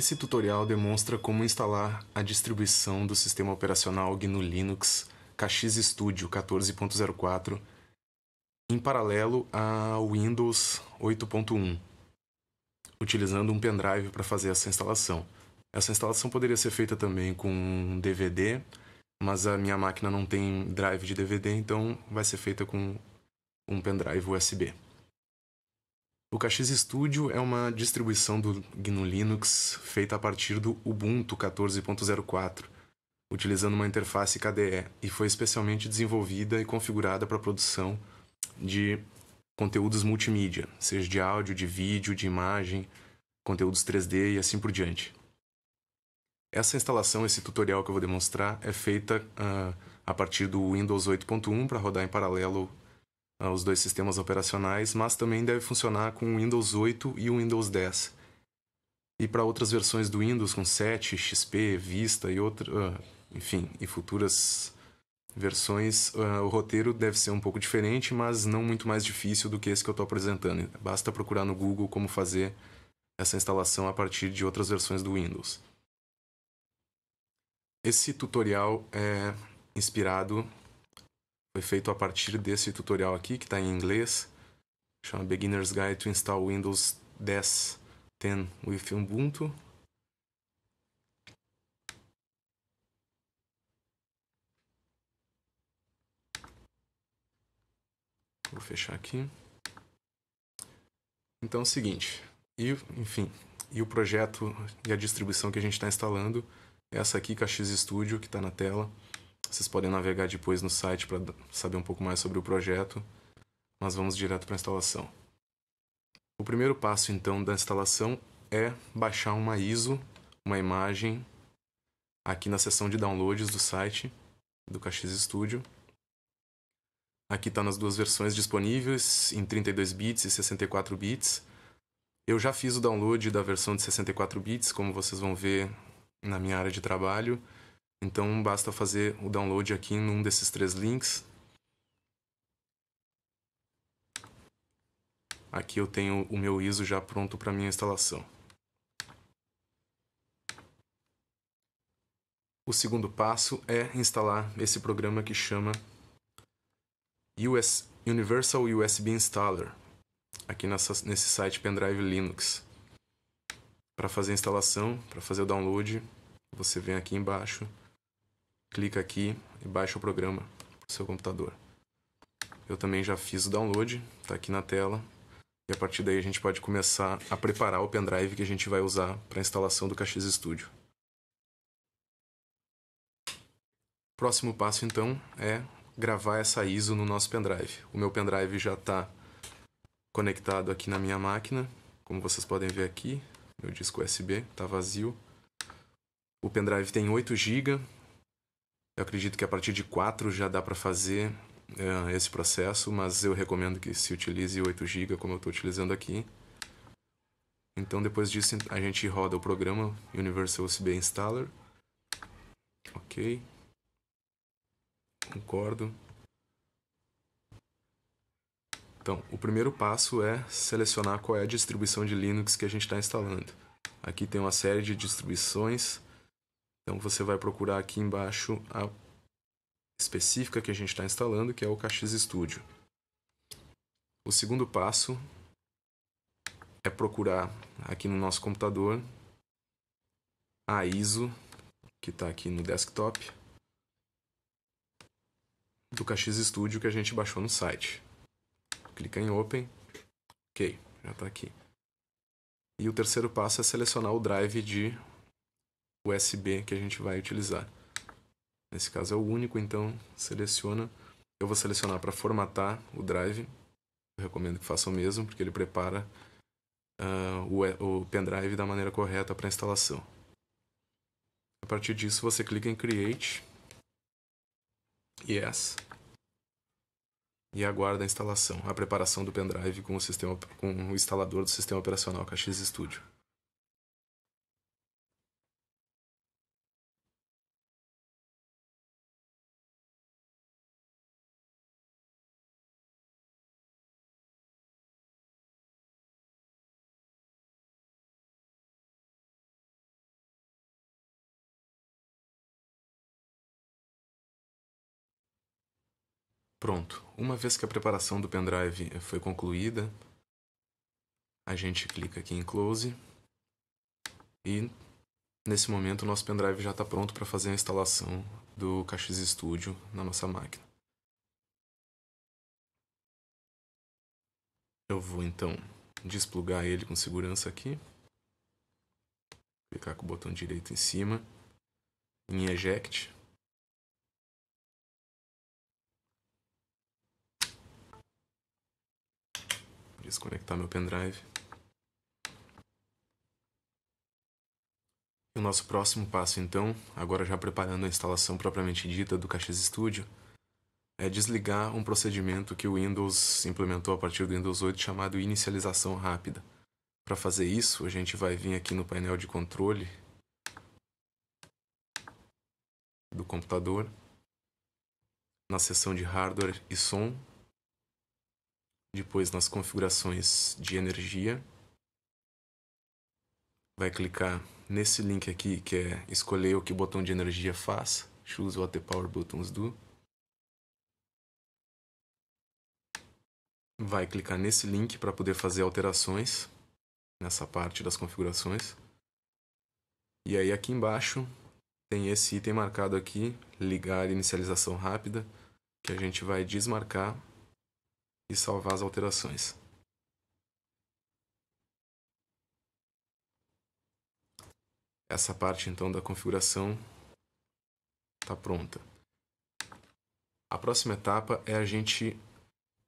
Esse tutorial demonstra como instalar a distribuição do sistema operacional GNU Linux KX Studio 14.04 em paralelo a Windows 8.1, utilizando um pendrive para fazer essa instalação. Essa instalação poderia ser feita também com um DVD, mas a minha máquina não tem drive de DVD, então vai ser feita com um pendrive USB. O Caches Studio é uma distribuição do GNU Linux feita a partir do Ubuntu 14.04, utilizando uma interface KDE, e foi especialmente desenvolvida e configurada para a produção de conteúdos multimídia, seja de áudio, de vídeo, de imagem, conteúdos 3D e assim por diante. Essa instalação, esse tutorial que eu vou demonstrar, é feita uh, a partir do Windows 8.1 para rodar em paralelo ah, os dois sistemas operacionais, mas também deve funcionar com o Windows 8 e o Windows 10. E para outras versões do Windows, com 7, XP, Vista e outras, ah, enfim, e futuras versões, ah, o roteiro deve ser um pouco diferente, mas não muito mais difícil do que esse que eu estou apresentando. Basta procurar no Google como fazer essa instalação a partir de outras versões do Windows. Esse tutorial é inspirado foi feito a partir desse tutorial aqui, que está em inglês, chama Beginner's Guide to Install Windows 10 10 with Ubuntu. Vou fechar aqui. Então é o seguinte, e, enfim, e o projeto e a distribuição que a gente está instalando, essa aqui, KX Studio, que está na tela, vocês podem navegar depois no site para saber um pouco mais sobre o projeto, mas vamos direto para a instalação. O primeiro passo então da instalação é baixar uma ISO, uma imagem, aqui na seção de downloads do site do KX Studio. Aqui está nas duas versões disponíveis, em 32 bits e 64 bits. Eu já fiz o download da versão de 64 bits, como vocês vão ver na minha área de trabalho. Então basta fazer o download aqui em um desses três links. Aqui eu tenho o meu ISO já pronto para minha instalação. O segundo passo é instalar esse programa que chama US Universal USB Installer, aqui nessa, nesse site Pendrive Linux. Para fazer a instalação, para fazer o download, você vem aqui embaixo clica aqui e baixa o programa para seu computador. Eu também já fiz o download, está aqui na tela. E a partir daí a gente pode começar a preparar o pendrive que a gente vai usar para a instalação do KX Studio. Próximo passo então é gravar essa ISO no nosso pendrive. O meu pendrive já está conectado aqui na minha máquina, como vocês podem ver aqui, meu disco USB está vazio. O pendrive tem 8 GB, eu acredito que a partir de 4 já dá para fazer é, esse processo, mas eu recomendo que se utilize 8 GB como eu estou utilizando aqui. Então depois disso a gente roda o programa Universal USB Installer. Ok. Concordo. Então, o primeiro passo é selecionar qual é a distribuição de Linux que a gente está instalando. Aqui tem uma série de distribuições então você vai procurar aqui embaixo a específica que a gente está instalando, que é o KX Studio. O segundo passo é procurar aqui no nosso computador a ISO que está aqui no desktop do KX Studio que a gente baixou no site. Clica em Open. Ok, já está aqui. E o terceiro passo é selecionar o drive de USB que a gente vai utilizar. Nesse caso é o único, então seleciona. Eu vou selecionar para formatar o drive. Eu recomendo que faça o mesmo, porque ele prepara uh, o, o pendrive da maneira correta para instalação. A partir disso, você clica em Create, Yes, e aguarda a instalação, a preparação do pendrive com o, sistema, com o instalador do sistema operacional KX Studio. Pronto, uma vez que a preparação do pendrive foi concluída, a gente clica aqui em Close e nesse momento o nosso pendrive já está pronto para fazer a instalação do KX Studio na nossa máquina. Eu vou então desplugar ele com segurança aqui, clicar com o botão direito em cima, em Eject, Desconectar meu pendrive. E o nosso próximo passo, então, agora já preparando a instalação propriamente dita do Caches Studio, é desligar um procedimento que o Windows implementou a partir do Windows 8 chamado inicialização rápida. Para fazer isso, a gente vai vir aqui no painel de controle do computador, na seção de hardware e som, depois, nas configurações de energia, vai clicar nesse link aqui, que é escolher o que o botão de energia faz. Choose what the power buttons do. Vai clicar nesse link para poder fazer alterações nessa parte das configurações. E aí aqui embaixo tem esse item marcado aqui, ligar inicialização rápida, que a gente vai desmarcar e salvar as alterações. Essa parte então da configuração está pronta. A próxima etapa é a gente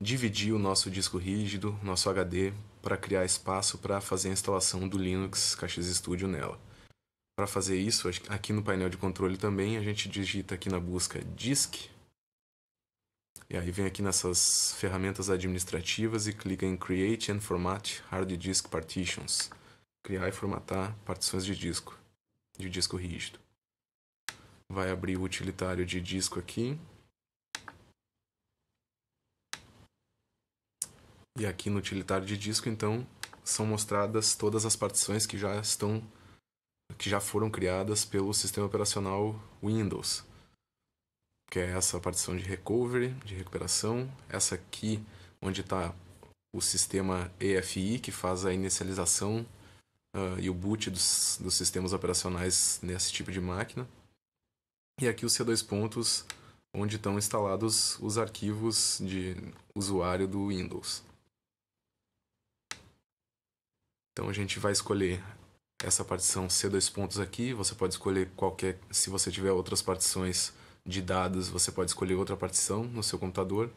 dividir o nosso disco rígido, nosso HD, para criar espaço para fazer a instalação do Linux Caches Studio nela. Para fazer isso, aqui no painel de controle também, a gente digita aqui na busca disk e aí vem aqui nessas ferramentas administrativas e clica em Create and Format Hard Disk Partitions. Criar e formatar partições de disco, de disco rígido. Vai abrir o utilitário de disco aqui. E aqui no utilitário de disco, então, são mostradas todas as partições que já estão que já foram criadas pelo sistema operacional Windows que é essa partição de recovery, de recuperação. Essa aqui, onde está o sistema EFI, que faz a inicialização uh, e o boot dos, dos sistemas operacionais nesse tipo de máquina. E aqui os C2 pontos, onde estão instalados os arquivos de usuário do Windows. Então a gente vai escolher essa partição C2 pontos aqui, você pode escolher qualquer, se você tiver outras partições, de dados, você pode escolher outra partição no seu computador,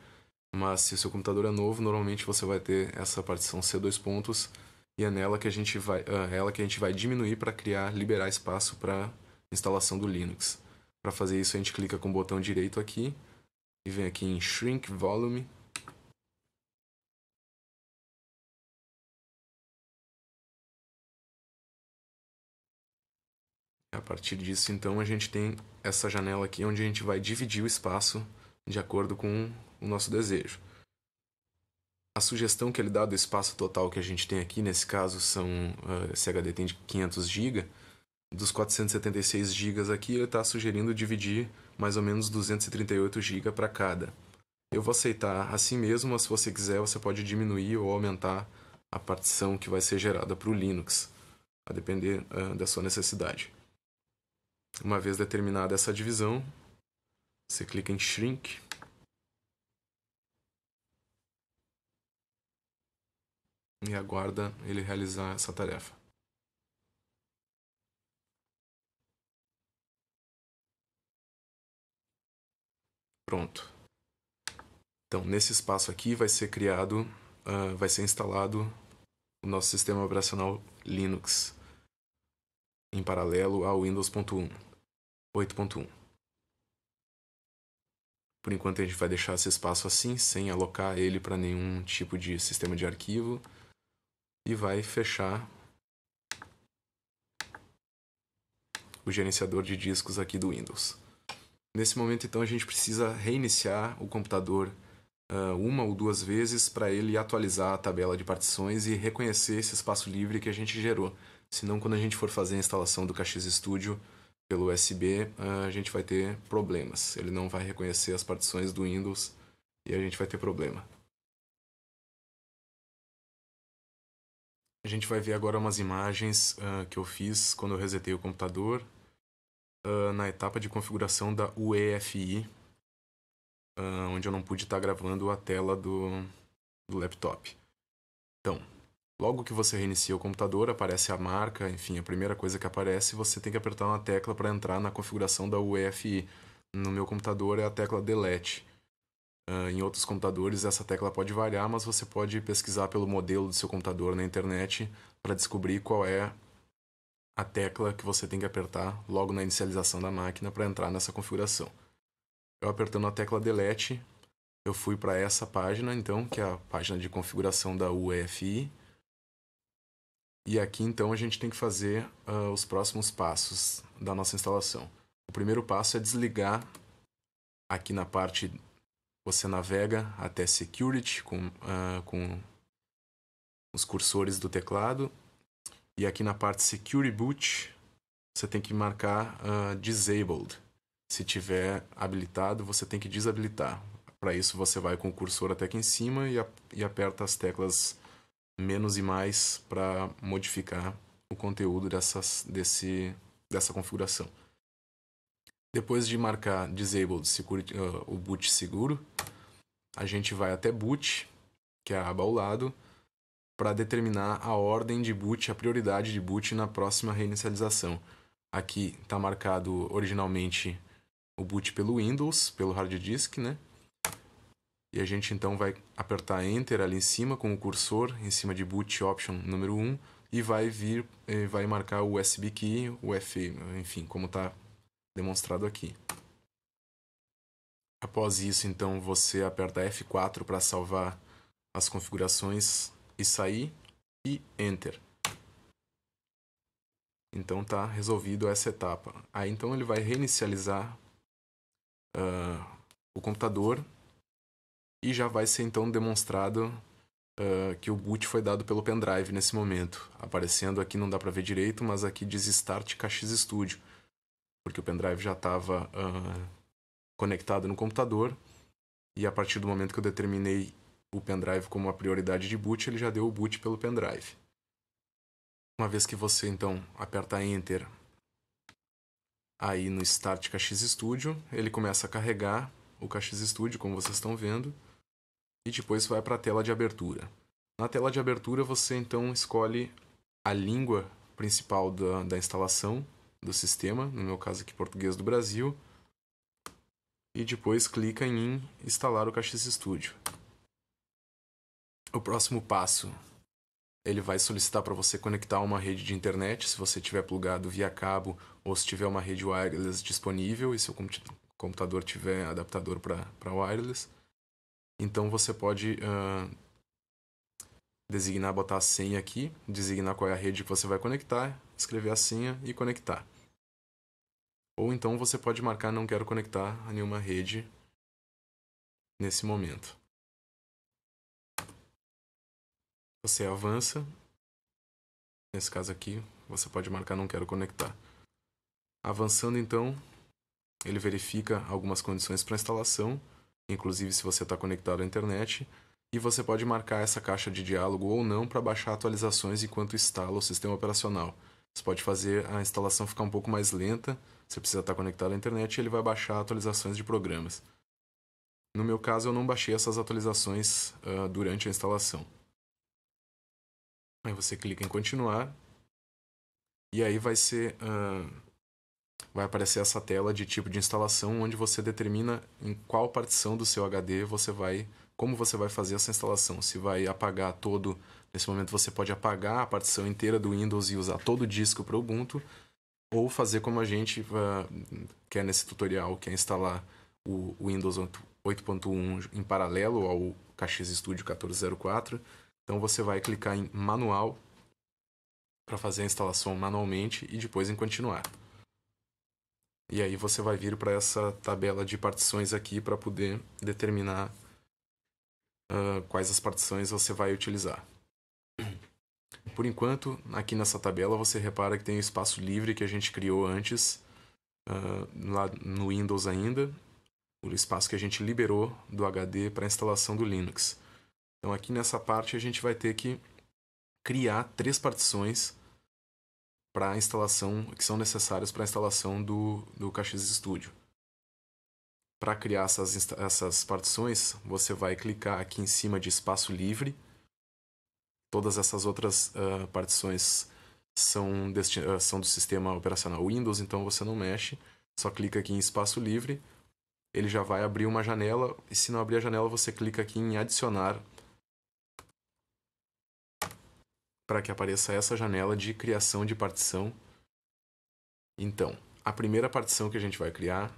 mas se o seu computador é novo, normalmente você vai ter essa partição C2 pontos e é nela que a gente vai, uh, ela que a gente vai diminuir para criar, liberar espaço para instalação do Linux. Para fazer isso, a gente clica com o botão direito aqui e vem aqui em Shrink Volume A partir disso, então, a gente tem essa janela aqui onde a gente vai dividir o espaço de acordo com o nosso desejo. A sugestão que ele dá do espaço total que a gente tem aqui, nesse caso, são uh, esse HD tem de 500 GB. Dos 476 GB aqui, ele está sugerindo dividir mais ou menos 238 GB para cada. Eu vou aceitar assim mesmo, mas se você quiser, você pode diminuir ou aumentar a partição que vai ser gerada para o Linux, a depender uh, da sua necessidade. Uma vez determinada essa divisão, você clica em Shrink. E aguarda ele realizar essa tarefa. Pronto. Então, nesse espaço aqui vai ser criado, uh, vai ser instalado o nosso sistema operacional Linux em paralelo ao Windows 8.1. Por enquanto a gente vai deixar esse espaço assim, sem alocar ele para nenhum tipo de sistema de arquivo e vai fechar o gerenciador de discos aqui do Windows. Nesse momento, então, a gente precisa reiniciar o computador ah, uma ou duas vezes para ele atualizar a tabela de partições e reconhecer esse espaço livre que a gente gerou senão quando a gente for fazer a instalação do Caches Studio pelo USB, ah, a gente vai ter problemas. Ele não vai reconhecer as partições do Windows e a gente vai ter problema. A gente vai ver agora umas imagens uh, que eu fiz quando eu resetei o computador uh, na etapa de configuração da UEFI, uh, onde eu não pude estar tá gravando a tela do, do laptop. Então, Logo que você reinicia o computador, aparece a marca, enfim, a primeira coisa que aparece, você tem que apertar uma tecla para entrar na configuração da UEFI. No meu computador é a tecla Delete. Uh, em outros computadores essa tecla pode variar, mas você pode pesquisar pelo modelo do seu computador na internet para descobrir qual é a tecla que você tem que apertar logo na inicialização da máquina para entrar nessa configuração. Eu apertando a tecla Delete, eu fui para essa página, então, que é a página de configuração da UEFI e aqui então a gente tem que fazer uh, os próximos passos da nossa instalação. O primeiro passo é desligar aqui na parte você navega até Security com, uh, com os cursores do teclado e aqui na parte Security Boot você tem que marcar uh, Disabled. Se tiver habilitado você tem que desabilitar. Para isso você vai com o cursor até aqui em cima e, a, e aperta as teclas menos e mais para modificar o conteúdo dessas, desse, dessa configuração. Depois de marcar Disabled security, uh, o boot seguro, a gente vai até Boot, que é a aba ao lado, para determinar a ordem de boot, a prioridade de boot na próxima reinicialização. Aqui está marcado originalmente o boot pelo Windows, pelo hard disk, né? E a gente então vai apertar Enter ali em cima com o cursor, em cima de Boot Option número 1, e vai vir, eh, vai marcar o USB Key, o F, enfim, como está demonstrado aqui. Após isso, então, você aperta F4 para salvar as configurações e sair, e Enter. Então está resolvido essa etapa. Aí então ele vai reinicializar uh, o computador e já vai ser então demonstrado uh, que o boot foi dado pelo pendrive nesse momento. Aparecendo aqui não dá para ver direito, mas aqui diz Start KX Studio, porque o pendrive já estava uh, ah, conectado no computador. E a partir do momento que eu determinei o pendrive como a prioridade de boot, ele já deu o boot pelo pendrive. Uma vez que você então aperta Enter aí no Start KX Studio, ele começa a carregar o KX Studio, como vocês estão vendo, e depois vai para a tela de abertura. Na tela de abertura você então escolhe a língua principal da, da instalação do sistema, no meu caso aqui português do Brasil, e depois clica em instalar o Caches Studio. O próximo passo, ele vai solicitar para você conectar uma rede de internet, se você tiver plugado via cabo ou se tiver uma rede wireless disponível e seu computador tiver adaptador para wireless. Então você pode uh, designar, botar a senha aqui, designar qual é a rede que você vai conectar, escrever a senha e conectar. Ou então você pode marcar não quero conectar a nenhuma rede nesse momento. Você avança. Nesse caso aqui, você pode marcar não quero conectar. Avançando então, ele verifica algumas condições para instalação inclusive se você está conectado à internet, e você pode marcar essa caixa de diálogo ou não para baixar atualizações enquanto instala o sistema operacional. Isso pode fazer a instalação ficar um pouco mais lenta, você precisa estar tá conectado à internet e ele vai baixar atualizações de programas. No meu caso, eu não baixei essas atualizações uh, durante a instalação. Aí você clica em continuar e aí vai ser uh, vai aparecer essa tela de tipo de instalação onde você determina em qual partição do seu HD você vai, como você vai fazer essa instalação. Se vai apagar todo, nesse momento você pode apagar a partição inteira do Windows e usar todo o disco para o Ubuntu, ou fazer como a gente uh, ah, quer é nesse tutorial, que é instalar o Windows 8.1 em paralelo ao KX Studio 1404. Então você vai clicar em manual para fazer a instalação manualmente e depois em continuar. E aí você vai vir para essa tabela de partições aqui para poder determinar uh, quais as partições você vai utilizar. Por enquanto, aqui nessa tabela você repara que tem o espaço livre que a gente criou antes, uh, lá no Windows ainda, o espaço que a gente liberou do HD para a instalação do Linux. Então aqui nessa parte a gente vai ter que criar três partições para a instalação que são necessárias para a instalação do do Caches Studio. Para criar essas essas partições, você vai clicar aqui em cima de espaço livre. Todas essas outras uh, partições são, uh, são do sistema operacional Windows, então você não mexe. Só clica aqui em espaço livre ele já vai abrir uma janela e se não abrir a janela você clica aqui em adicionar para que apareça essa janela de criação de partição. Então, a primeira partição que a gente vai criar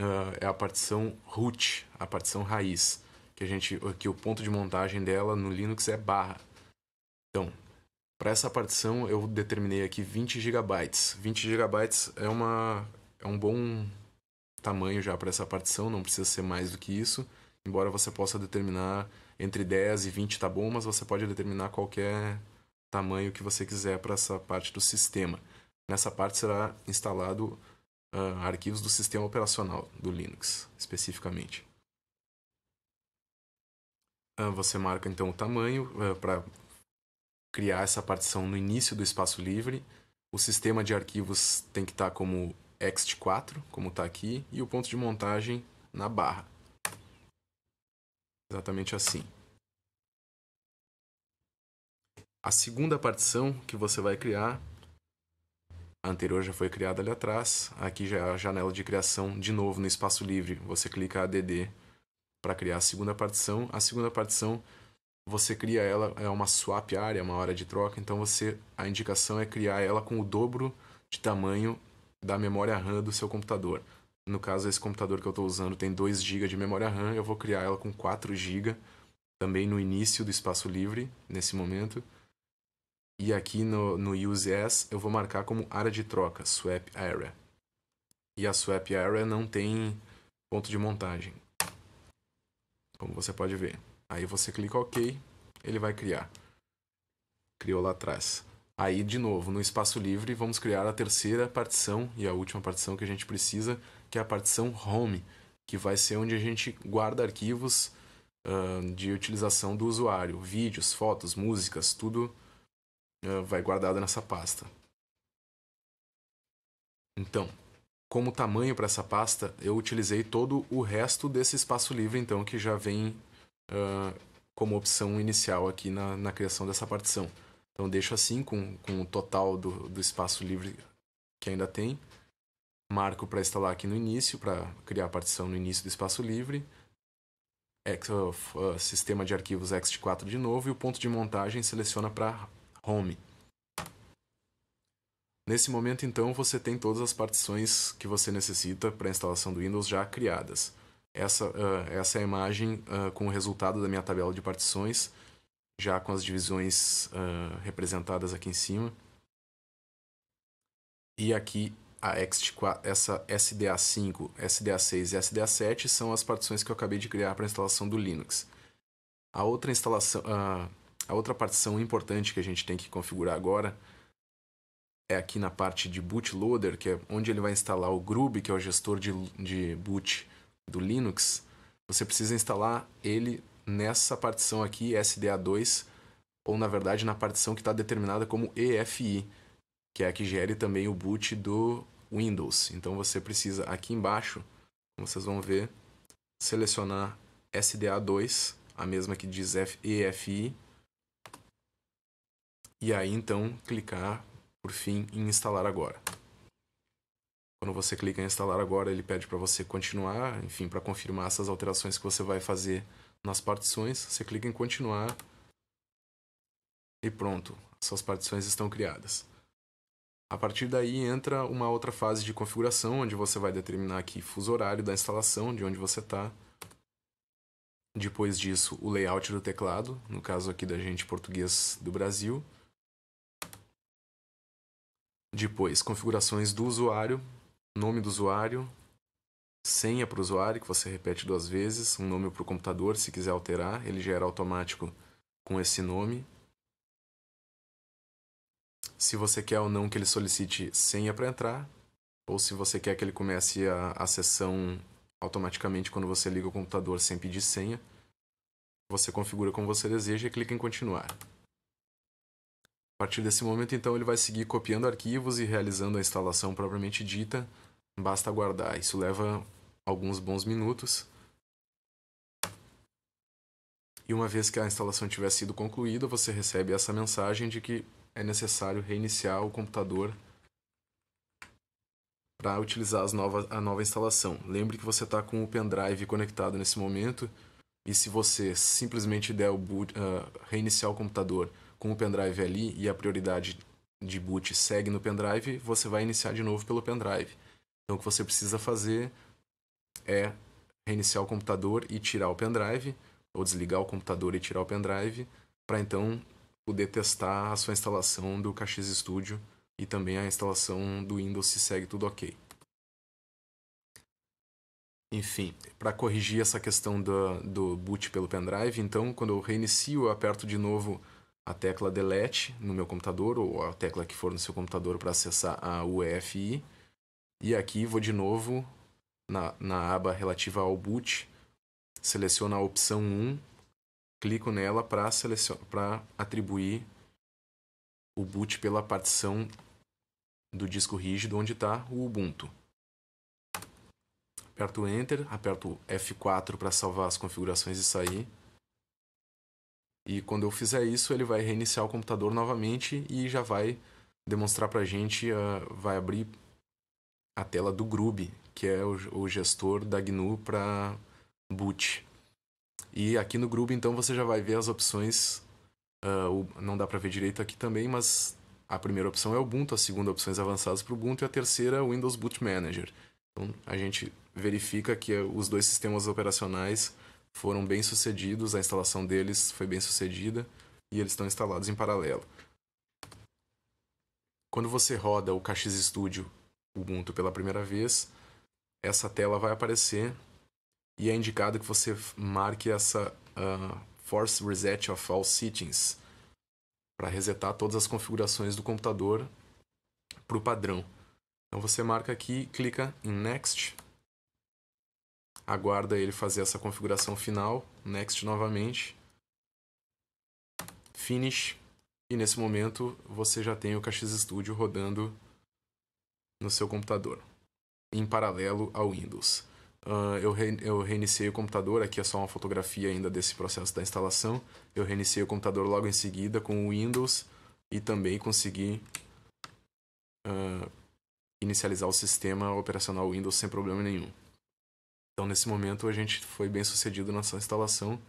uh, é a partição root, a partição raiz, que a gente, que o ponto de montagem dela no Linux é barra. Então, para essa partição eu determinei aqui 20 GB. 20 GB é uma é um bom tamanho já para essa partição, não precisa ser mais do que isso. Embora você possa determinar entre 10 e 20 tá bom, mas você pode determinar qualquer tamanho que você quiser para essa parte do sistema. Nessa parte será instalado uh, arquivos do sistema operacional do Linux, especificamente. Uh, você marca então o tamanho uh, ah, para criar essa partição no início do espaço livre. O sistema de arquivos tem que estar tá como ext4, como está aqui, e o ponto de montagem na barra. Exatamente assim. A segunda partição que você vai criar, a anterior já foi criada ali atrás, aqui já é a janela de criação de novo no espaço livre. Você clica ADD para criar a segunda partição. A segunda partição você cria ela, é uma swap área, uma hora de troca, então você a indicação é criar ela com o dobro de tamanho da memória RAM do seu computador. No caso, esse computador que eu estou usando tem 2 GB de memória RAM, eu vou criar ela com 4 GB, também no início do espaço livre, nesse momento. E aqui no, no Use As eu vou marcar como área de troca, Swap Area. E a Swap Area não tem ponto de montagem, como você pode ver. Aí você clica OK, ele vai criar. Criou lá atrás. Aí, de novo, no espaço livre, vamos criar a terceira partição e a última partição que a gente precisa, que é a partição Home, que vai ser onde a gente guarda arquivos uh, de utilização do usuário, vídeos, fotos, músicas, tudo eh, vai guardada nessa pasta. Então, como tamanho para essa pasta, eu utilizei todo o resto desse espaço livre, então, que já vem uh, como opção inicial aqui na, na, criação dessa partição. Então, deixo assim com, com o total do, do espaço livre que ainda tem. Marco para instalar aqui no início, para criar a partição no início do espaço livre. Ex, uh, uh, sistema de arquivos ext4 de novo e o ponto de montagem seleciona para home. Nesse momento, então, você tem todas as partições que você necessita para a instalação do Windows já criadas. Essa, uh, essa é a imagem uh, com o resultado da minha tabela de partições, já com as divisões uh, representadas aqui em cima. E aqui a XT4, essa SDA5, SDA6 e SDA7 são as partições que eu acabei de criar para a instalação do Linux. A outra instalação, a outra partição importante que a gente tem que configurar agora é aqui na parte de bootloader, que é onde ele vai instalar o Groove, que é o gestor de, de boot do Linux. Você precisa instalar ele nessa partição aqui, SDA2, ou na verdade na partição que está determinada como EFI, que é a que gere também o boot do Windows. Então você precisa aqui embaixo, como vocês vão ver, selecionar SDA2, a mesma que diz EFI, e aí então clicar por fim em instalar agora. Quando você clica em instalar agora, ele pede para você continuar, enfim, para confirmar essas alterações que você vai fazer nas partições, você clica em continuar e pronto, suas partições estão criadas. A partir daí entra uma outra fase de configuração, onde você vai determinar aqui fuso horário da instalação, de onde você está. Depois disso, o layout do teclado, no caso aqui da gente português do Brasil. Depois, configurações do usuário, nome do usuário, senha para o usuário, que você repete duas vezes, um nome para o computador, se quiser alterar, ele gera automático com esse nome. Se você quer ou não que ele solicite senha para entrar, ou se você quer que ele comece a, a sessão automaticamente quando você liga o computador sem pedir senha, você configura como você deseja e clica em continuar partir desse momento, então, ele vai seguir copiando arquivos e realizando a instalação propriamente dita. Basta aguardar. Isso leva alguns bons minutos. E uma vez que a instalação tiver sido concluída, você recebe essa mensagem de que é necessário reiniciar o computador para utilizar novas, a nova instalação. Lembre que você está com o pendrive conectado nesse momento e se você simplesmente der o boot, uh, reiniciar o computador com o pendrive ali e a prioridade de boot segue no pendrive, você vai iniciar de novo pelo pendrive. Então o que você precisa fazer é reiniciar o computador e tirar o pendrive, ou desligar o computador e tirar o pendrive, para então poder testar a sua instalação do KX Studio e também a instalação do Windows se segue tudo ok. Enfim, para corrigir essa questão do, do boot pelo pendrive, então quando eu reinicio, eu aperto de novo a tecla delete no meu computador ou a tecla que for no seu computador para acessar a UEFI. E aqui vou de novo na, na aba relativa ao boot, seleciono a opção 1, clico nela para atribuir o boot pela partição do disco rígido onde está o Ubuntu. Aperto Enter, aperto F4 para salvar as configurações e sair. E quando eu fizer isso, ele vai reiniciar o computador novamente e já vai demonstrar para a gente, uh, vai abrir a tela do grub que é o, o gestor da GNU para boot. E aqui no grub então, você já vai ver as opções. Uh, não dá para ver direito aqui também, mas a primeira opção é Ubuntu, a segunda opções avançadas para o Ubuntu e a terceira é o Windows Boot Manager. Então, a gente verifica que os dois sistemas operacionais foram bem sucedidos, a instalação deles foi bem sucedida e eles estão instalados em paralelo. Quando você roda o KX Studio Ubuntu pela primeira vez, essa tela vai aparecer e é indicado que você marque essa uh, Force Reset of All Settings para resetar todas as configurações do computador para o padrão. Então você marca aqui, clica em Next aguarda ele fazer essa configuração final, next novamente, finish, e nesse momento você já tem o KX Studio rodando no seu computador, em paralelo ao Windows. Uh, eu, re eu reiniciei o computador, aqui é só uma fotografia ainda desse processo da instalação. Eu reiniciei o computador logo em seguida com o Windows e também consegui uh, inicializar o sistema operacional Windows sem problema nenhum. Então, nesse momento, a gente foi bem sucedido na sua instalação.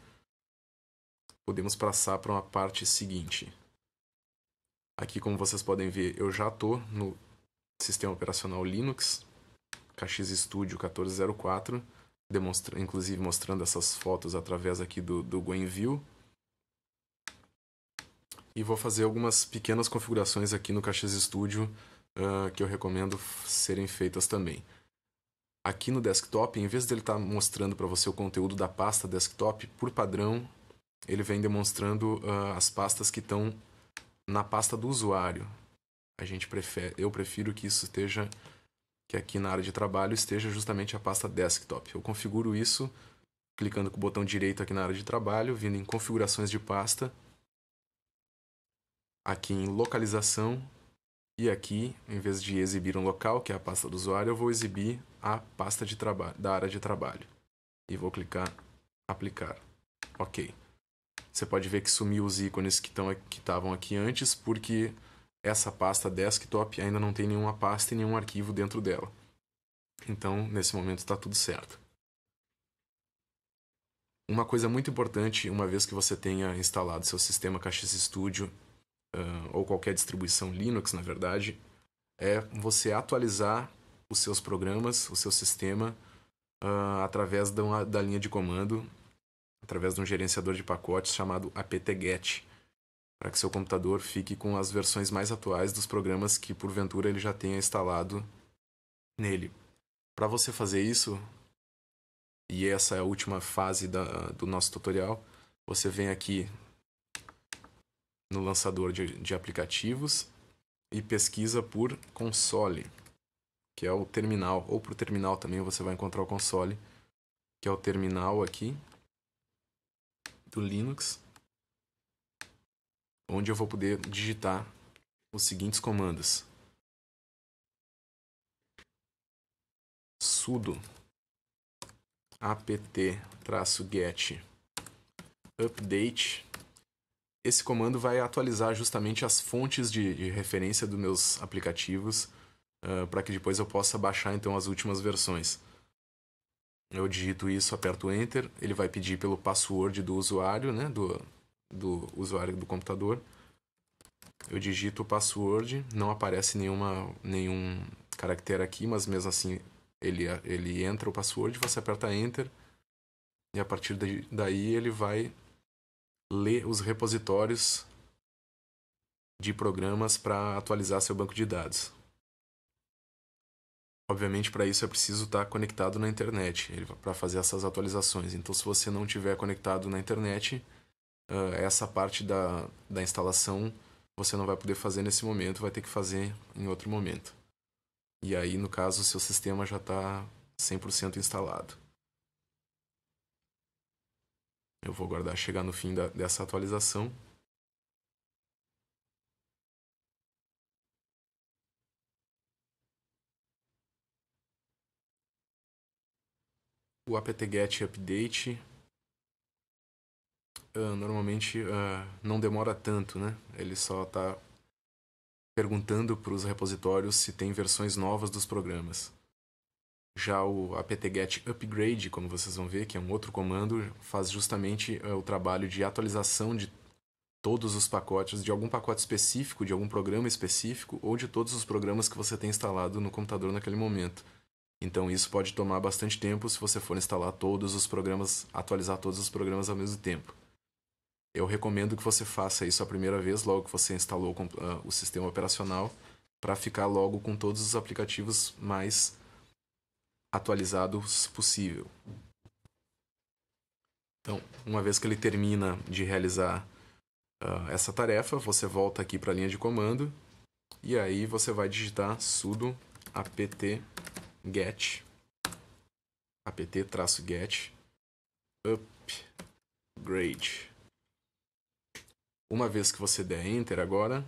Podemos passar para uma parte seguinte. Aqui, como vocês podem ver, eu já estou no sistema operacional Linux, KX Studio 1404, demonstra inclusive mostrando essas fotos através aqui do, do Gwenview. E vou fazer algumas pequenas configurações aqui no KX Studio uh, que eu recomendo serem feitas também aqui no desktop, em vez dele estar tá mostrando para você o conteúdo da pasta desktop, por padrão, ele vem demonstrando uh, as pastas que estão na pasta do usuário. A gente prefere, eu prefiro que isso esteja que aqui na área de trabalho esteja justamente a pasta desktop. Eu configuro isso clicando com o botão direito aqui na área de trabalho, vindo em configurações de pasta, aqui em localização e aqui, em vez de exibir um local, que é a pasta do usuário, eu vou exibir a pasta de trabalho, da área de trabalho. E vou clicar aplicar. Ok. Você pode ver que sumiu os ícones que estavam aqui antes, porque essa pasta desktop ainda não tem nenhuma pasta e nenhum arquivo dentro dela. Então, nesse momento está tudo certo. Uma coisa muito importante, uma vez que você tenha instalado seu sistema Caches Studio ou qualquer distribuição Linux, na verdade, é você atualizar os seus programas, o seu sistema, uh, através uma, da linha de comando, através de um gerenciador de pacotes chamado apt-get, para que seu computador fique com as versões mais atuais dos programas que porventura ele já tenha instalado nele. Para você fazer isso, e essa é a última fase da, do nosso tutorial, você vem aqui no lançador de, de aplicativos e pesquisa por console, que é o terminal. Ou para o terminal também você vai encontrar o console, que é o terminal aqui do Linux, onde eu vou poder digitar os seguintes comandos. sudo apt-get update esse comando vai atualizar justamente as fontes de, de referência dos meus aplicativos uh, ah, para que depois eu possa baixar então as últimas versões. Eu digito isso, aperto Enter, ele vai pedir pelo password do usuário, né, do, do usuário do computador. Eu digito o password, não aparece nenhuma, nenhum caractere aqui, mas mesmo assim ele, ele entra o password, você aperta Enter e a partir daí ele vai ler os repositórios de programas para atualizar seu banco de dados. Obviamente, para isso é preciso estar tá conectado na internet para fazer essas atualizações. Então, se você não tiver conectado na internet, ah, essa parte da, da instalação você não vai poder fazer nesse momento, vai ter que fazer em outro momento. E aí, no caso, o seu sistema já está 100% instalado. Eu vou aguardar chegar no fim da, dessa atualização. O apt-get update uh, normalmente uh, não demora tanto, né? Ele só está perguntando para os repositórios se tem versões novas dos programas. Já o apt-get upgrade, como vocês vão ver, que é um outro comando, faz justamente é, o trabalho de atualização de todos os pacotes, de algum pacote específico, de algum programa específico, ou de todos os programas que você tem instalado no computador naquele momento. Então isso pode tomar bastante tempo se você for instalar todos os programas, atualizar todos os programas ao mesmo tempo. Eu recomendo que você faça isso a primeira vez, logo que você instalou o ah, sistema operacional, para ficar logo com todos os aplicativos mais atualizados possível. Então, uma vez que ele termina de realizar uh, essa tarefa, você volta aqui para a linha de comando e aí você vai digitar sudo apt get apt-get upgrade. Uma vez que você der enter agora,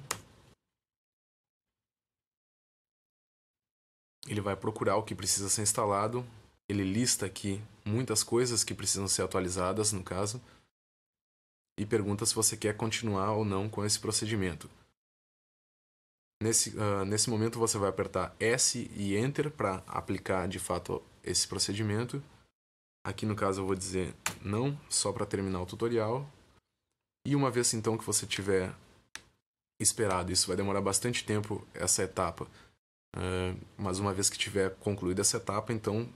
ele vai procurar o que precisa ser instalado. Ele lista aqui muitas coisas que precisam ser atualizadas, no caso, e pergunta se você quer continuar ou não com esse procedimento. Nesse, uh, nesse momento você vai apertar S e Enter para aplicar de fato esse procedimento. Aqui no caso eu vou dizer não, só para terminar o tutorial. E uma vez então que você tiver esperado, isso vai demorar bastante tempo essa etapa, ah, mas uma vez que tiver concluída essa etapa, então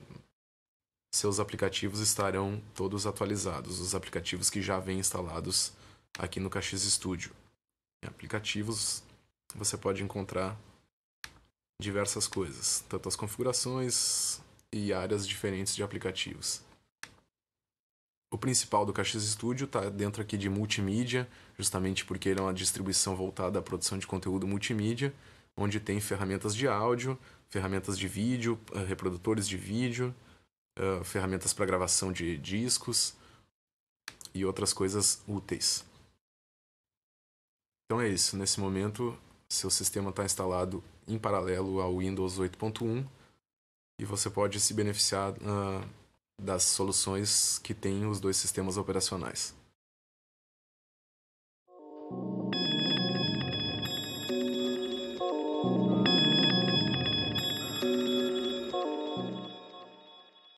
seus aplicativos estarão todos atualizados, os aplicativos que já vêm instalados aqui no Caches Studio. Em aplicativos você pode encontrar diversas coisas, tanto as configurações e áreas diferentes de aplicativos. O principal do Caches Studio está dentro aqui de multimídia, justamente porque ele é uma distribuição voltada à produção de conteúdo multimídia onde tem ferramentas de áudio, ferramentas de vídeo, eh, reprodutores de vídeo, uh, ferramentas para gravação de discos e outras coisas úteis. Então é isso. Nesse momento, seu sistema está instalado em paralelo ao Windows 8.1 e você pode se beneficiar uh, das soluções que têm os dois sistemas operacionais.